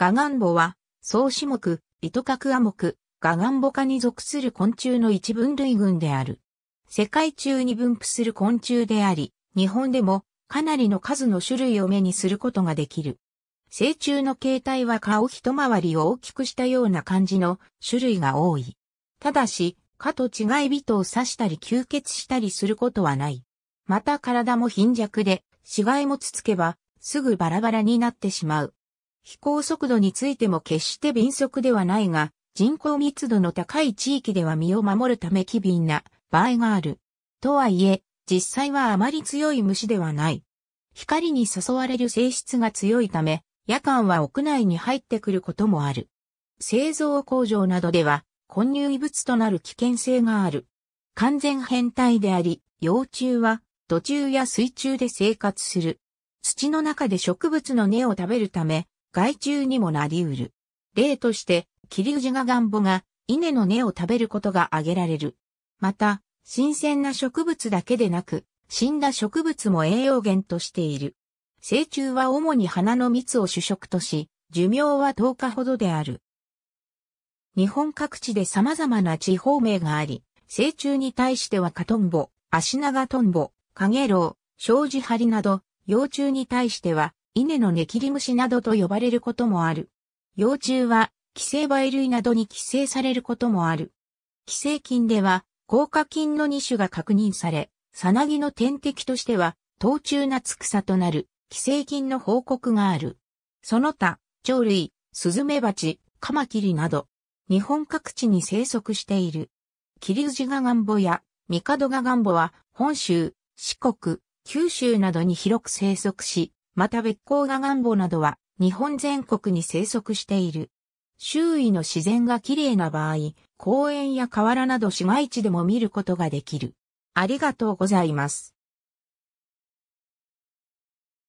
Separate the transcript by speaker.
Speaker 1: ガガンボは、総種目、糸角亜目、ガガンボ科に属する昆虫の一分類群である。世界中に分布する昆虫であり、日本でもかなりの数の種類を目にすることができる。成虫の形態は顔一回りを大きくしたような感じの種類が多い。ただし、蚊と違い人を刺したり吸血したりすることはない。また体も貧弱で、死骸もつつけば、すぐバラバラになってしまう。飛行速度についても決して敏速ではないが、人口密度の高い地域では身を守るため機敏な場合がある。とはいえ、実際はあまり強い虫ではない。光に誘われる性質が強いため、夜間は屋内に入ってくることもある。製造工場などでは、混入異物となる危険性がある。完全変態であり、幼虫は土中や水中で生活する。土の中で植物の根を食べるため、害虫にもなり得る。例として、キリウジガガンボが稲の根を食べることが挙げられる。また、新鮮な植物だけでなく、死んだ植物も栄養源としている。成虫は主に花の蜜を主食とし、寿命は10日ほどである。日本各地で様々な地方名があり、成虫に対してはカトンボ、アシナガトンボ、カゲロウ、ショウジハリなど、幼虫に対しては稲の根切り虫などと呼ばれることもある。幼虫は、寄生梅類などに寄生されることもある。寄生菌では、効果菌の2種が確認され、さなぎの天敵としては、冬虫夏草となる、寄生菌の報告がある。その他、鳥類、スズメバチ、カマキリなど、日本各地に生息している。キリウジガガンボやミカドガガンボは本州、四国、九州などに広く生息し、また別光ガガンボなどは日本全国に生息している。周囲の自然が綺麗な場合、公園や河原など市街地でも見ることができる。ありがとうございます。